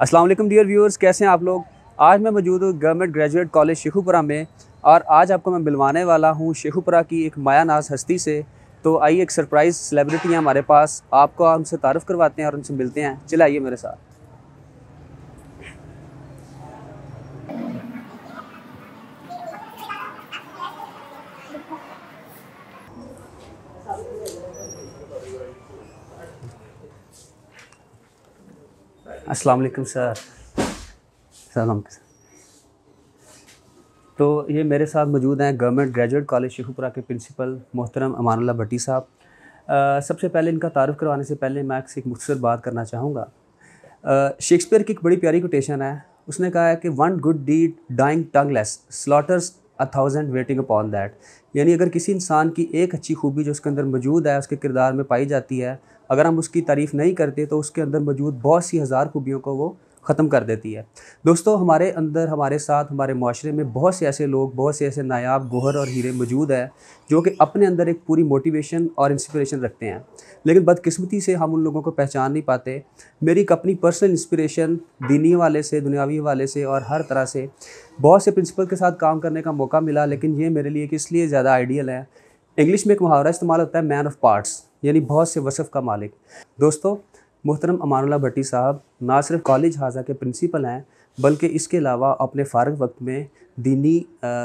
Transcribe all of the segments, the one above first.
Aslam dear viewers कैसे हैं आप लोग आज मैं मौजूद हूँ गवर्नमेंट ग्रेजुएट कॉलेज शेखुपुरा में और आज आपको मैं मिलवाने वाला हूँ शेखुपुरा की एक माया नाज हस्ती से तो आइए एक सरप्राइज़ सेलिब्रिटी हैं हमारे पास आपको उनसे तारफ़ करवाते हैं और उनसे मिलते हैं चले आइए मेरे साथ अस्सलाम वालेकुम सर सलाम तो ये मेरे साथ मौजूद हैं गवर्नमेंट ग्रेजुएट कॉलेज शेखुपुरा के प्रिंसिपल मोहतरम अमानुल्ला भट्टी साहब सबसे पहले इनका तारफ़ करवाने से पहले मैं आपसे एक मुख्तर बात करना चाहूँगा शेक्सपियर की एक बड़ी प्यारी कोटेशन है उसने कहा है कि one good deed dying less slaughters a thousand waiting upon that यानी अगर किसी इंसान की एक अच्छी खूबी जो उसके अंदर मौजूद है उसके किरदार में पाई जाती है अगर हम उसकी तारीफ़ नहीं करते तो उसके अंदर मौजूद बहुत सी हज़ार खूबियों को वो ख़त्म कर देती है दोस्तों हमारे अंदर हमारे साथ हमारे माशरे में बहुत से ऐसे लोग बहुत से ऐसे नायाब गोहर और हीरे मौजूद हैं जो कि अपने अंदर एक पूरी मोटिवेशन और इंस्पिरेशन रखते हैं लेकिन बदकस्मती से हम उन लोगों को पहचान नहीं पाते मेरी एक अपनी पर्सनल इंस्पिरेशन दीनी वाले से दुनियावी वाले से और हर तरह से बहुत से प्रिंसिपल के साथ काम करने का मौका मिला लेकिन ये मेरे लिए किस लिए ज़्यादा आइडियल है इंग्लिश में एक मुहावरा इस्तेमाल होता है मैन ऑफ पार्ट्स यानी बहुत से वसफ़ का मालिक दोस्तों मोहतरम अमानुल्ला भट्टी साहब ना सिर्फ कॉलेज हाजा के प्रिंसिपल हैं बल्कि इसके अलावा अपने फ़ारग वक्त में दीनी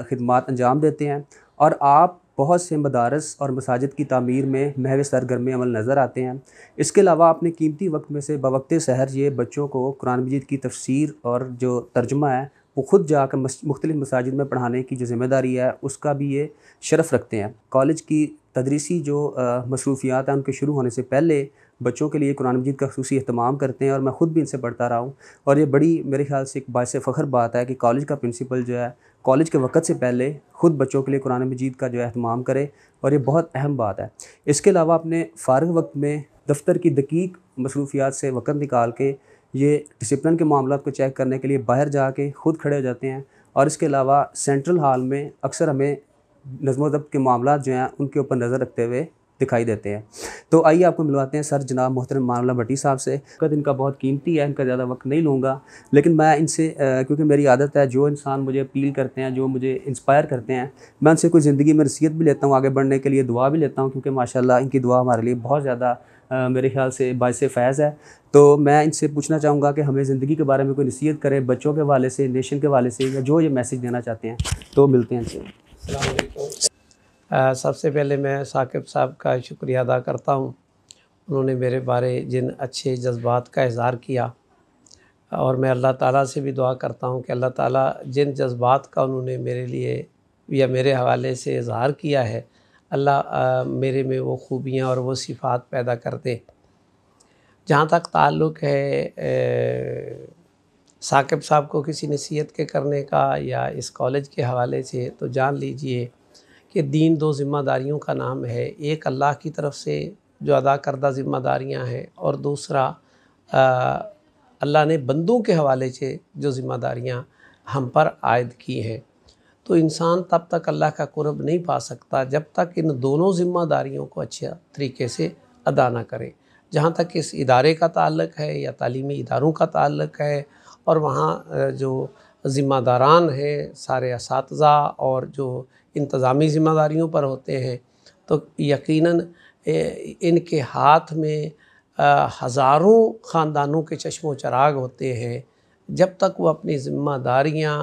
खदमात अंजाम देते हैं और आप बहुत से मदारस और मसाजिद की तमीर में महव सरगर्म अमल नज़र आते हैं इसके अलावा आपने कीमती वक्त में से बवक्त सहर ये बच्चों को कुरान मजीद की तफसीर और जो तर्जमा है वो खुद जाकर मुख्तलिफ मसाजिद में पढ़ाने की जो ज़िम्मेदारी है उसका भी ये शरफ़ रखते हैं कॉलेज की तदरीसी जो मसरूफियात हैं उनके शुरू होने से पहले बच्चों के लिए कुरान मजीद का खसूस अहतमाम करते हैं और मैं ख़ुद भी इनसे पढ़ता रहा हूँ और ये बड़ी मेरे ख्याल से एक बायस फ़ख्र बात है कि कॉलेज का प्रिंसिपल जो है कॉलेज के वक़्त से पहले ख़ुद बच्चों के लिए कुरान मजीद का जो है अहतमाम करे और ये बहुत अहम बात है इसके अलावा अपने फ़ारग वक्त में दफ्तर की दकीक मसरूफियात से वक़्त निकाल के ये डिसप्लिन के मामला को चेक करने के लिए बाहर जा के ख़ुद खड़े हो जाते हैं और इसके अलावा सेंट्रल हॉल में अक्सर हमें नज़म जब के मामला जो हैं उनके ऊपर नज़र रखते हुए दिखाई देते हैं तो आइए आपको मिलवाते हैं सर जनाब मोहतरम मामला भट्टी साहब से कद इनका बहुत कीमती है इनका ज़्यादा वक्त नहीं लूँगा लेकिन मैं इनसे क्योंकि मेरी आदत है जो इंसान मुझे अपील करते हैं जो मुझे इंस्पायर करते हैं मैं उनसे कोई ज़िंदगी में नसीहत भी लेता हूँ आगे बढ़ने के लिए दुआ भी लेता हूँ क्योंकि माशाला इनकी दुआ हमारे लिए बहुत ज़्यादा मेरे ख्याल से बायस फैज़ है तो मैं इनसे पूछना चाहूँगा कि हमें ज़िंदगी के बारे में कोई नसीहत करें बच्चों के वाले से नेशन के वाले से या जो ये मैसेज देना चाहते हैं तो मिलते हैं इनसे Uh, सबसे पहले मैं साकिब साहब का शुक्रिया अदा करता हूँ उन्होंने मेरे बारे जिन अच्छे जज्बात का इजहार किया और मैं अल्लाह ताला से भी दुआ करता हूँ कि अल्लाह ताला जिन जज्बात का उन्होंने मेरे लिए या मेरे हवाले से इजहार किया है अल्लाह uh, मेरे में वो खूबियाँ और वो सिफात पैदा कर दे जहाँ तक ताल्लुक़ है ए, uh, साकिब साहब को किसी नसीहत के करने का या इस कॉलेज के हवाले से तो जान लीजिए कि दीन दो ज़िम्मेदारियों का नाम है एक अल्लाह की तरफ से जो अदा करदा ज़िम्मेदारियाँ हैं और दूसरा अल्लाह ने बंदों के हवाले से जो ज़िम्मेदारियाँ हम पर आयद की हैं तो इंसान तब तक अल्लाह का कुरब नहीं पा सकता जब तक इन दोनों ज़िम्मेदारियों को अच्छे तरीके से अदा ना करे जहाँ तक इस इदारे का ताल्लक है या तालीमी इदारों का ताल्लक है और वहाँ जो ज़िम्मेदारान हैं सारे इस और जो इंतज़ामी ज़िम्मेदारियों पर होते हैं तो यकीनन इनके हाथ में हज़ारों ख़ानदानों के चश्मो चराग होते हैं जब तक वो अपनी ज़िम्मेदारियाँ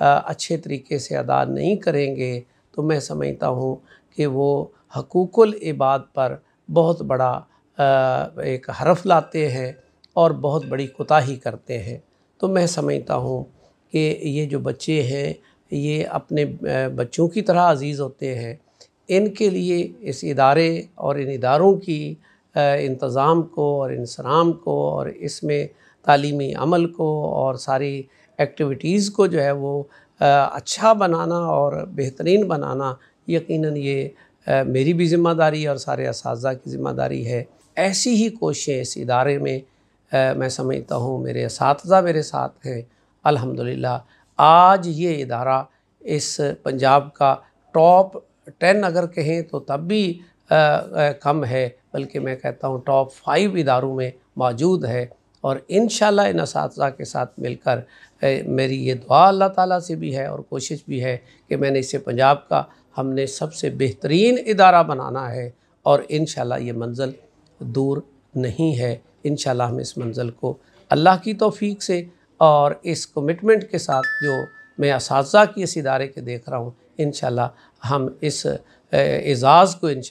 अच्छे तरीके से अदा नहीं करेंगे तो मैं समझता हूँ कि वो हकूक़ुल इबाद पर बहुत बड़ा एक हरफ लाते हैं और बहुत बड़ी कोताही करते हैं तो मैं समझता हूँ कि ये जो बच्चे हैं ये अपने बच्चों की तरह अजीज़ होते हैं इनके लिए इस इदारे और इन इदारों की इंतज़ाम को और इंसराम को और इसमें तालीमी अमल को और सारी एक्टिविटीज़ को जो है वो अच्छा बनाना और बेहतरीन बनाना यकीनन ये मेरी भी ज़िम्मेदारी और सारे इस की ज़िम्मेदारी है ऐसी ही कोशिशें इस इदारे में आ, मैं समझता हूँ मेरे इस मेरे साथ हैं अल्हम्दुलिल्लाह आज ये इदारा इस पंजाब का टॉप टेन अगर कहें तो तब भी आ, आ, कम है बल्कि मैं कहता हूँ टॉप फाइव इदारों में मौजूद है और इन इन इस के साथ मिलकर ए, मेरी ये दुआ अल्लाह ताला से भी है और कोशिश भी है कि मैंने इसे पंजाब का हमने सबसे बेहतरीन इदारा बनाना है और इन ये मंजिल दूर नहीं है इन हम इस मंजिल को अल्लाह की तोफ़ी से और इस कमिटमेंट के साथ जो मैं इस की इस इदारे के देख रहा हूँ इन हम इस एज़ाज़ को इन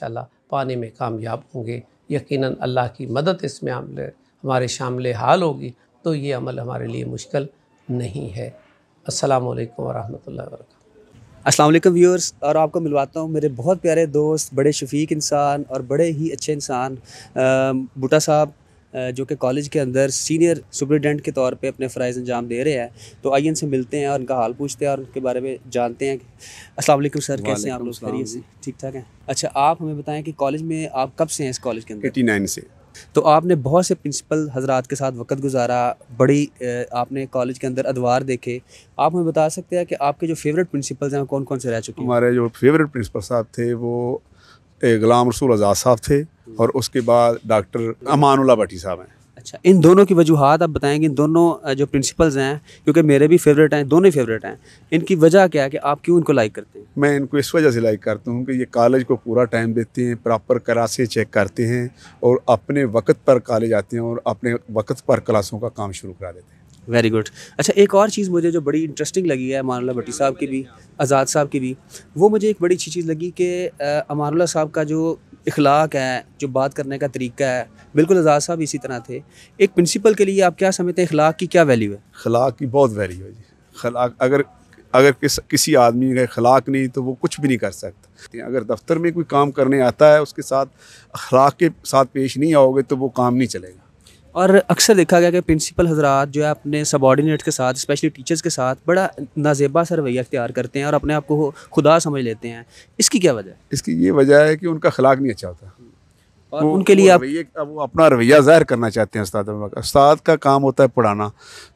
पाने में कामयाब होंगे यकीन अल्लाह की मदद इसमें हमारे शामिल हाल होगी तो ये अमल हमारे लिए मुश्किल नहीं है असलकम वरहमल वर्क अस्सलाम वालेकुम व्यूअर्स और आपको मिलवाता हूँ मेरे बहुत प्यारे दोस्त बड़े शफीक इंसान और बड़े ही अच्छे इंसान बुटा साहब जो कि कॉलेज के अंदर सीनियर सुपरिटेंडेंट के तौर पे अपने फ़रज़ अंजाम दे रहे हैं तो आइए इनसे मिलते हैं और उनका हाल पूछते हैं और उनके बारे में जानते हैं अस्सलाम वालेकुम सर कैसे हैं आप लोग ठीक ठाक हैं अच्छा आप हमें बताएं कि कॉलेज में आप कब से हैं इस कॉलेज के अंदर एटी से तो आपने बहुत से प्रिंसिपल हजरात के साथ वक्त गुजारा बड़ी आपने कॉलेज के अंदर अदवार देखे आप हमें बता सकते हैं कि आपके जो फेवरेट प्रिंसिपल हैं कौन कौन से रह चुके हैं हमारे जो फेवरेट प्रिंसिपल साहब थे वो गुलाम रसूल आज़ाद साहब थे हम्म। और उसके बाद डॉक्टर अमानुल्ला भट्टी साहब हैं अच्छा इन दोनों की वजूहत आप बताएंगे इन दोनों जो प्रिंसिपल्स हैं क्योंकि मेरे भी फेवरेट हैं दोनों ही फेवरेट हैं इनकी वजह क्या है कि आप क्यों इनको लाइक करते हैं मैं इनको इस वजह से लाइक करता हूँ कि ये कॉलेज को पूरा टाइम देते हैं प्रॉपर क्लासे चेक करते हैं और अपने वक्त पर कॉलेज आते हैं और अपने वक्त पर क्लासों का काम शुरू करा देते हैं वेरी गुड अच्छा एक और चीज़ मुझे जो बड़ी इंटरेस्टिंग लगी है अमानुल्ला भट्टी साहब की भी आज़ाद साहब की भी वो मुझे एक बड़ी अच्छी चीज़ लगी कि अमानुल्ला साहब का जो इखलाक है जो बात करने का तरीका है बिल्कुल आज़ाद साहब इसी तरह थे एक प्रिंसिपल के लिए आप क्या समझते हैं इखलाक की क्या वैल्यू है खलाक की बहुत वैल्यू है जी खलाक अगर अगर किस किसी आदमी का अखलाक नहीं तो वो कुछ भी नहीं कर सकता अगर दफ्तर में कोई काम करने आता है उसके साथ अखलाक के साथ पेश नहीं आओगे तो वो काम नहीं चलेगा और अक्सर देखा गया कि प्रिंसिपल हजरात जो है अपने सबॉर्डिनेट के साथ स्पेशली टीचर्स के साथ बड़ा नाजेबा सा रवैया अख्तियार करते हैं और अपने आप को खुदा समझ लेते हैं इसकी क्या वजह है इसकी ये वजह है कि उनका अखलाक नहीं अच्छा होता और उनके लिए आप अब वो अपना रवैया जाहिर करना चाहते हैं उस्ताद उस्ताद का काम होता है पढ़ाना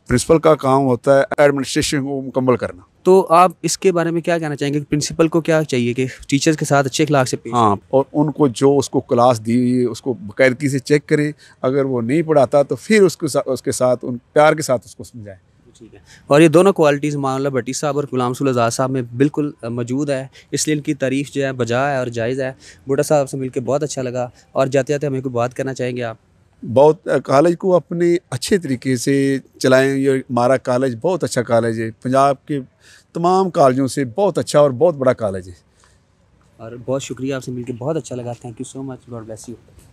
प्रिंसिपल का काम होता है एडमिनिस्ट्रेशन को मुकम्मल करना तो आप इसके बारे में क्या कहना चाहेंगे प्रिंसिपल को क्या चाहिए कि टीचर्स के साथ अच्छे क्लास से हाँ और उनको जो उसको क्लास दी हुई है उसको बाकायदगी से चेक करें अगर वो नहीं पढ़ाता तो फिर उसके साथ उसके साथ उन प्यार के साथ उसको समझाएं ठीक है और ये दोनों क्वालिटीज़ मामला भट्टी साहब और गुलाम सुल आज़ाद साहब में बिल्कुल मौजूद है इसलिए इनकी तारीफ़ जो है बजा है और जायज़ है बूटा साहब से मिलकर बहुत अच्छा लगा और जाते जाते हमें कोई बात करना चाहेंगे आप बहुत कॉलेज को अपने अच्छे तरीके से चलाएँ ये हमारा कॉलेज बहुत अच्छा कॉलेज है पंजाब के तमाम कॉलेजों से बहुत अच्छा और बहुत बड़ा कॉलेज है और बहुत शुक्रिया आपसे मिलकर बहुत अच्छा लगा thank you so much God bless you